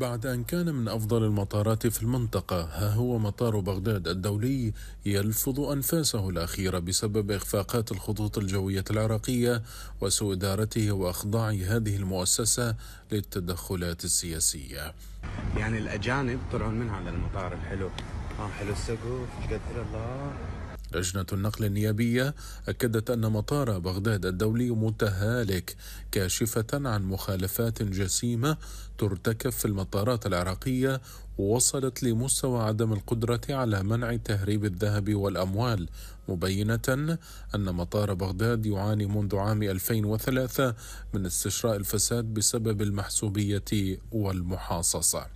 بعد أن كان من أفضل المطارات في المنطقة ها هو مطار بغداد الدولي يلفظ أنفاسه الأخيرة بسبب إخفاقات الخطوط الجوية العراقية وسوء إدارته وأخضاع هذه المؤسسة للتدخلات السياسية يعني الأجانب طلعوا منها على المطار الحلو اه حلو السقف قدر الله لجنة النقل النيابية أكدت أن مطار بغداد الدولي متهالك كاشفة عن مخالفات جسيمة ترتكب في المطارات العراقية وصلت لمستوى عدم القدرة على منع تهريب الذهب والأموال مبينة أن مطار بغداد يعاني منذ عام 2003 من استشراء الفساد بسبب المحسوبية والمحاصصة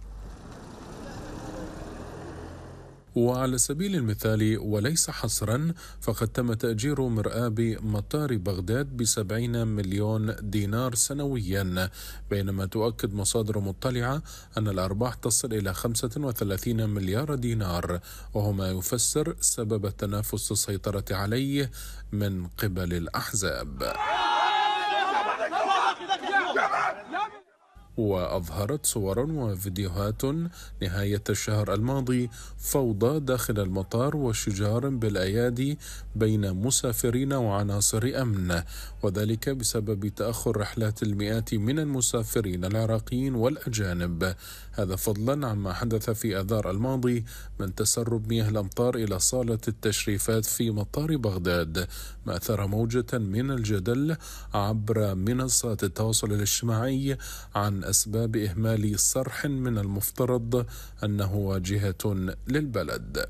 وعلى سبيل المثال وليس حصرا فقد تم تأجير مرآب مطار بغداد بسبعين مليون دينار سنويا بينما تؤكد مصادر مطلعة أن الأرباح تصل إلى 35 مليار دينار وهو ما يفسر سبب تنافس السيطرة عليه من قبل الأحزاب وأظهرت صورا وفيديوهات نهاية الشهر الماضي فوضى داخل المطار وشجار بالأيادي بين مسافرين وعناصر أمن وذلك بسبب تأخر رحلات المئات من المسافرين العراقيين والأجانب هذا فضلا عما حدث في آذار الماضي من تسرب مياه الأمطار إلى صالة التشريفات في مطار بغداد ما أثار موجة من الجدل عبر منصات التواصل الاجتماعي عن أسباب إهمال صرح من المفترض أنه واجهة للبلد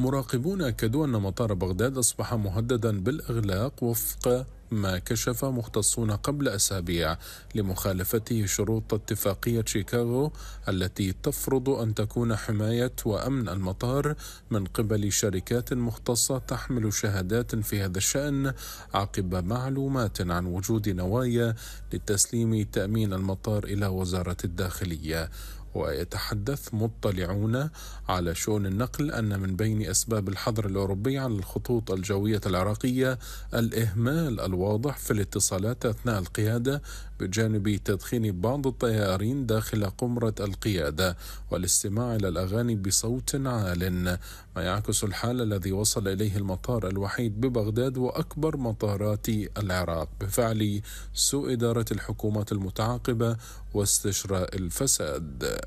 مراقبون أكدوا أن مطار بغداد أصبح مهددا بالإغلاق وفق ما كشف مختصون قبل أسابيع لمخالفته شروط اتفاقية شيكاغو التي تفرض أن تكون حماية وأمن المطار من قبل شركات مختصة تحمل شهادات في هذا الشأن عقب معلومات عن وجود نوايا لتسليم تأمين المطار إلى وزارة الداخلية ويتحدث مطلعون على شؤون النقل أن من بين أسباب الحظر الأوروبي على الخطوط الجوية العراقية الإهمال الواضح في الاتصالات أثناء القيادة بجانب تدخين بعض الطيارين داخل قمرة القيادة والاستماع إلى الأغاني بصوت عال ما يعكس الحال الذي وصل إليه المطار الوحيد ببغداد وأكبر مطارات العراق بفعل سوء إدارة الحكومات المتعاقبة واستشراء الفساد